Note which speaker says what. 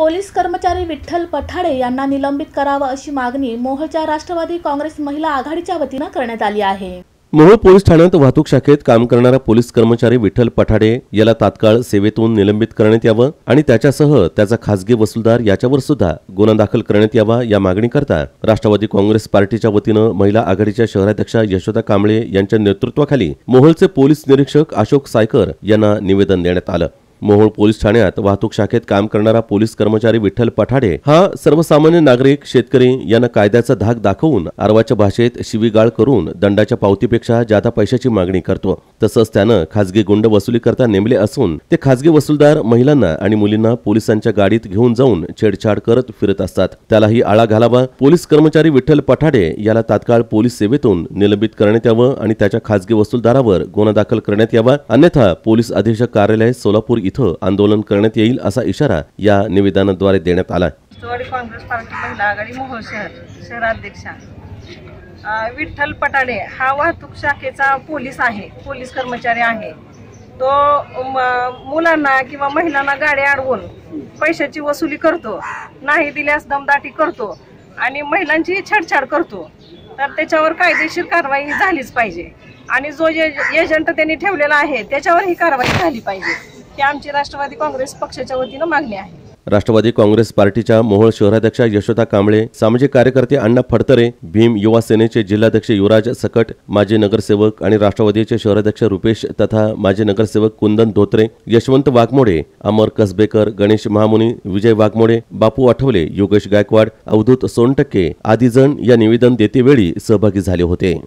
Speaker 1: police कर्मचारी विठ्ठल पठाडे यांना निलंबित करावं अशी मागणी मोहच्या राष्ट्रवादी काँग्रेस महिला आघाडीच्या वतीनं करण्यात आली आहे
Speaker 2: मोह पोलीस ठाण्यात वाहतूक शाखेत काम करणारा पोलीस कर्मचारी विठ्ठल पठाडे याला तात्काळ सेवेतून निलंबित करण्यात यावं आणि त्याच्यासह त्याचा खासगी वसुलदार याच्यावर सुद्धा गुन्हा दाखल करण्यात यावा या मागणी करता राष्ट्रवादी काँग्रेस पार्टीच्या वतीनं महिला आघाडीच्या शहराध्यक्षा यशोदा कांबळे यांच्या नेतृत्वाखाली मोहोळचे पोलीस निरीक्षक अशोक सायकर यांना निवेदन देण्यात आलं मोहोळ पोलीस ठाण्यात वाहतूक शाखेत काम करणारा पोलीस कर्मचारी विठ्ठल पठाडे हा सर्वसामान्य नागरिक शेतकरी यांना कायद्याचा धाक दाखवून आरवाच्या भाषेत शिवीगाळ करून दंडाच्या पावतीपेक्षा जादा पैशाची मागणी करतो तसंच त्यानं खासगी गुंड वसुली करता नेमले असून ते खासगी वसुलदार महिलांना आणि मुलींना पोलिसांच्या गाडीत घेऊन जाऊन छेडछाड करत फिरत असतात त्यालाही आळा घालावा पोलीस कर्मचारी विठ्ठल पठाडे याला तात्काळ पोलीस सेवेतून निलंबित करण्यात यावं आणि त्याच्या खासगी वसुलदारावर गुन्हा दाखल करण्यात यावा अन्यथा पोलीस अधीक्षक कार्यालय सोलापूर इथं आंदोलन करण्यात येईल असा इशारा या निवेदनाद्वारे देण्यात आला
Speaker 1: काँग्रेस पार्टी महिला आघाडी मोहोळ शहर शहराध्यक्षा विठ्ठल पटाडे हा वाहतूक शाखेचा पोलीस आहे पोलीस कर्मचारी आहे तो मुलांना किंवा महिलांना गाडी अडवून पैशाची वसुली करतो नाही दिल्यास दमदाटी करतो आणि महिलांची छेडछाड करतो तर त्याच्यावर कायदेशीर कारवाई झालीच पाहिजे आणि जो एजंट त्यांनी ठेवलेला आहे त्याच्यावर ही कारवाई झाली पाहिजे ती आमची राष्ट्रवादी काँग्रेस पक्षाच्या वतीनं मागणी आहे
Speaker 2: राष्ट्रवादी काँग्रेस पार्टीच्या मोहोळ शहराध्यक्षा यशोदा कांबळे सामाजिक कार्यकर्ते अण्णा फडतरे भीम युवा सेनेचे जिल्हाध्यक्ष युवराज सकट माजी नगरसेवक आणि राष्ट्रवादीचे शहराध्यक्ष रुपेश तथा माजी नगरसेवक कुंदन धोत्रे यशवंत वाघमोडे अमर कसबेकर गणेश महामुनी विजय वाघमोडे बापू आठवले योगेश गायकवाड अवधूत सोनटक्के आदी जण या निवेदन देतेवेळी सहभागी झाले होते